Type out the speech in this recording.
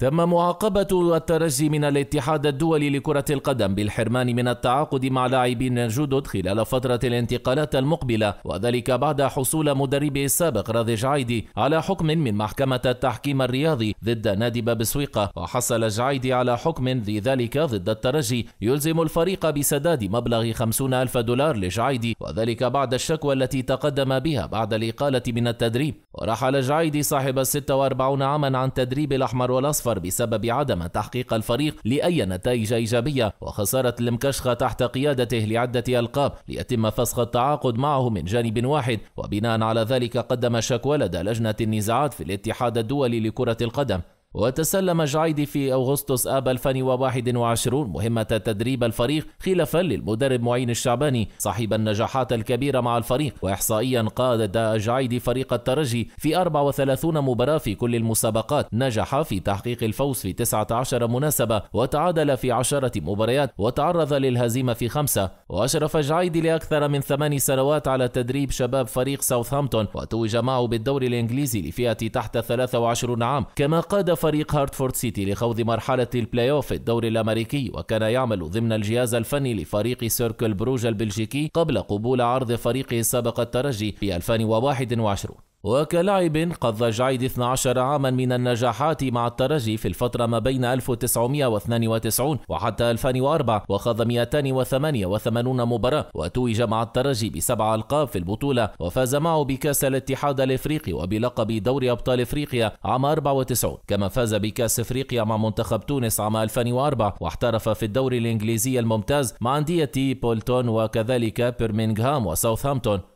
تم معاقبة الترجي من الاتحاد الدولي لكرة القدم بالحرمان من التعاقد مع لاعبين جدد خلال فترة الانتقالات المقبلة وذلك بعد حصول مدربه السابق راضي جعيدي على حكم من محكمة التحكيم الرياضي ضد نادي باب سويقة وحصل جعيدي على حكم ذي ذلك ضد الترجي يلزم الفريق بسداد مبلغ 50 ألف دولار لجعيدي وذلك بعد الشكوى التي تقدم بها بعد الإقالة من التدريب ورحل جعيدي صاحب ال 46 عاما عن تدريب الأحمر والأصفر بسبب عدم تحقيق الفريق لأي نتائج إيجابية وخسارة المكشخة تحت قيادته لعدة ألقاب ليتم فسخ التعاقد معه من جانب واحد وبناء على ذلك قدم شكوى لدى لجنة النزاعات في الاتحاد الدولي لكرة القدم وتسلم جعيدي في أغسطس آب 2021 مهمة تدريب الفريق خلافا للمدرب معين الشعباني صاحب النجاحات الكبيرة مع الفريق وإحصائيا قاد جعيدي فريق الترجي في 34 مباراة في كل المسابقات نجح في تحقيق الفوز في 19 مناسبة وتعادل في 10 مباريات وتعرض للهزيمة في خمسة وأشرف جعيدي لأكثر من ثمان سنوات على تدريب شباب فريق ساوثهامبتون وتوج معه بالدوري الإنجليزي لفئة تحت 23 عام كما قاد فريق هارتفورد سيتي لخوض مرحلة البلاي أوف الدوري الأمريكي وكان يعمل ضمن الجهاز الفني لفريق سيركل بروج البلجيكي قبل قبول عرض فريقه السابق الترجي في 2021 وكلاعب قضى جعيد 12 عاما من النجاحات مع الترجي في الفترة ما بين 1992 وحتى 2004 وخاض 288 مباراة وتوج مع الترجي بسبع ألقاب في البطولة وفاز معه بكأس الاتحاد الإفريقي وبلقب دوري أبطال إفريقيا عام 94 كما فاز بكأس إفريقيا مع منتخب تونس عام 2004 واحترف في الدوري الإنجليزي الممتاز مع أندية بولتون وكذلك بيرمنغهام وساوثهامبتون